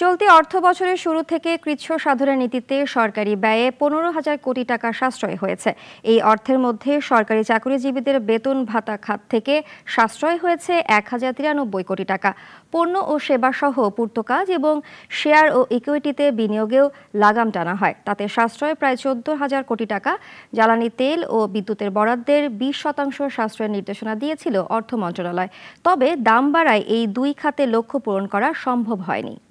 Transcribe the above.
চলতি অর্থ বছরের শুরু থেকে কৃচ্ছ সাধনের নীতিতে সরকারি ব্যয়ে পনেরো হাজার কোটি টাকা সাশ্রয় হয়েছে এই অর্থের মধ্যে সরকারি চাকরিজীবীদের বেতন ভাতা খাত থেকে সাশ্রয় হয়েছে এক হাজার তিরানব্বই কোটি টাকা পণ্য ও সেবাসহ পূর্ত কাজ এবং শেয়ার ও ইকুইটিতে বিনিয়োগেও লাগাম টানা হয় তাতে সাশ্রয় প্রায় চোদ্দ হাজার কোটি টাকা জ্বালানি তেল ও বিদ্যুতের বরাদ্দের বিশ শতাংশ সাশ্রয়ের নির্দেশনা দিয়েছিল অর্থ মন্ত্রণালয় তবে দাম বাড়ায় এই দুই খাতে লক্ষ্য পূরণ করা সম্ভব হয়নি